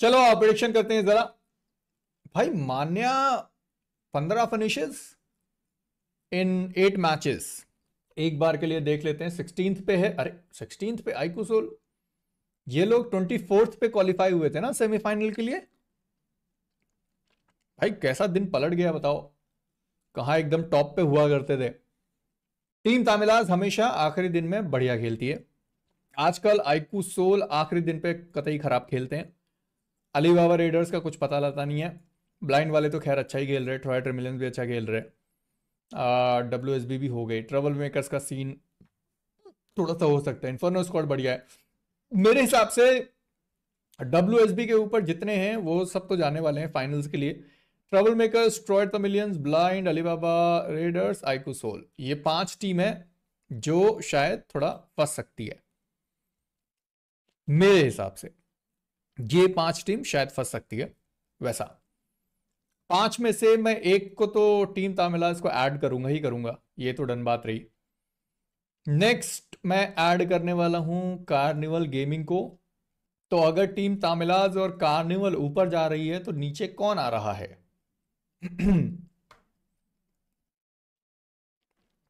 चलो आप प्रिडिक्शन करते हैं जरा भाई मान्या पंद्रह फिनिशेस इन एट मैचेस एक बार के लिए देख लेते हैं सिक्सटीन पे है अरे सिक्सटीन पे आईकूसोल ये लोग ट्वेंटी फोर्थ पे क्वालिफाई हुए थे ना सेमीफाइनल के लिए भाई कैसा दिन पलट गया बताओ कहा एकदम टॉप पे हुआ करते थे टीम तामिलाज हमेशा आखिरी दिन में बढ़िया खेलती है आजकल आईकू सोल आखिरी दिन पे कतई खराब खेलते हैं अली बाबा रेडर्स का कुछ पता लता नहीं है ब्लाइंड वाले तो खैर अच्छा ही खेल रहे ट्रॉय ट्रमिलियंस भी अच्छा खेल रहे डब्ल्यू एस बी भी हो गई ट्रबल मेकर्स का सीन थोड़ा सा हो सकता है इन्फर्नो स्क्वाड बढ़िया है मेरे हिसाब से डब्ल्यू एस बी के ऊपर जितने हैं वो सब तो जाने वाले हैं फाइनल्स के लिए ट्रबल मेकर्स ट्रॉय ट्रमिलियंस ब्लाइंड अलीबाबा रेडर्स आईकू सोल ये पांच टीम है जो शायद थोड़ा फंस सकती है मेरे हिसाब से ये पांच टीम शायद फंस सकती है वैसा पांच में से मैं एक को तो टीम तामिला को ऐड करूंगा ही करूंगा ये तो डन बात रही नेक्स्ट मैं ऐड करने वाला हूं कार्निवल गेमिंग को तो अगर टीम तामिलाज और कार्निवल ऊपर जा रही है तो नीचे कौन आ रहा है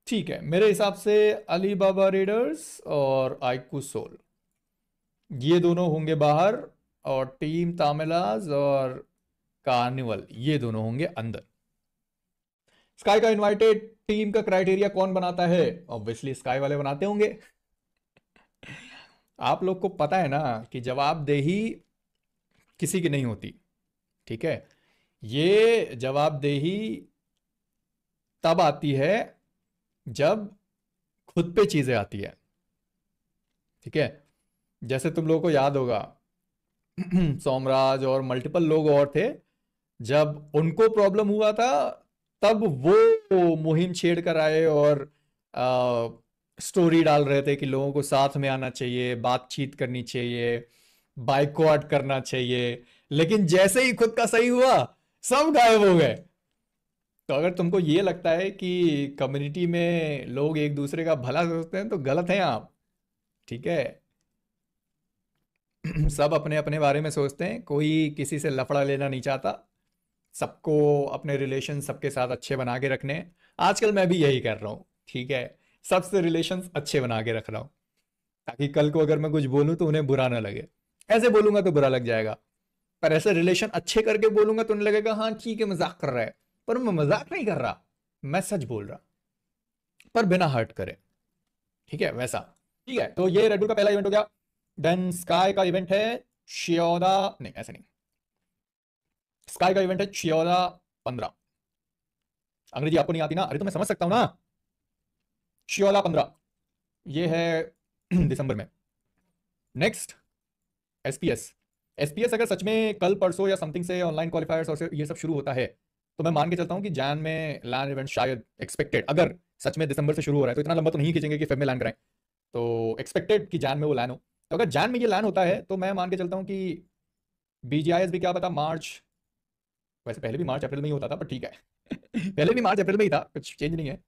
ठीक है मेरे हिसाब से अली बाबा रेडर्स और आइकू सोल ये दोनों होंगे बाहर और टीम तामिलाज और कार्निवल ये दोनों होंगे अंदर स्काई का इनवाइटेड टीम का क्राइटेरिया कौन बनाता है ऑब्वियसली स्काई वाले बनाते होंगे आप लोग को पता है ना कि जवाबदेही किसी की नहीं होती ठीक है ये जवाबदेही तब आती है जब खुद पे चीजें आती है ठीक है जैसे तुम लोगों को याद होगा सोमराज और मल्टीपल लोग और थे जब उनको प्रॉब्लम हुआ था तब वो मुहिम छेड़ कर आए और आ, स्टोरी डाल रहे थे कि लोगों को साथ में आना चाहिए बातचीत करनी चाहिए बाइकआउट करना चाहिए लेकिन जैसे ही खुद का सही हुआ सब गायब हो गए तो अगर तुमको ये लगता है कि कम्युनिटी में लोग एक दूसरे का भला सोचते हैं तो गलत हैं आप ठीक है सब अपने अपने बारे में सोचते हैं कोई किसी से लफड़ा लेना नहीं चाहता सबको अपने रिलेशन सबके साथ अच्छे बना के रखने आजकल मैं भी यही कर रहा हूँ ठीक है सबसे रिलेशन अच्छे बना के रख रहा हूँ ताकि कल को अगर मैं कुछ बोलूँ तो उन्हें बुरा ना लगे ऐसे बोलूंगा तो बुरा लग जाएगा पर ऐसे रिलेशन अच्छे करके बोलूंगा तो उन्हें लगेगा हाँ ठीक है मजाक कर रहा है पर मैं मजाक नहीं कर रहा मैं सच बोल रहा पर बिना हर्ट करे ठीक है वैसा ठीक है तो ये रेडू का पहला इवेंट हो गया देन स्काई का इवेंट है शियोरा नहीं ऐसे नहीं स्काई का इवेंट है शियोरा पंद्रह अंग्रेजी आपको नहीं आती ना अरे तो मैं समझ सकता हूं ना शियोला पंद्रह ये है दिसंबर में नेक्स्ट एसपीएस एसपीएस अगर सच में कल परसों या समथिंग से ऑनलाइन क्वालिफायर्स और ये सब शुरू होता है तो मैं मान के चलता हूँ कि जैन में लैंड इवेंट शायद एक्सपेक्टेड अगर सच में दिसंबर से शुरू हो रहा है तो इतना लंबा तो नहीं खींचेंगे कि फेब में लैंड कराएं तो एक्सपेक्टेड कि जैन में वो लैंड हो तो अगर जान में ये लान होता है तो मैं मान के चलता हूँ कि बी भी क्या पता मार्च वैसे पहले भी मार्च अप्रैल में ही होता था पर ठीक है पहले भी मार्च अप्रैल में ही था कुछ चेंज नहीं है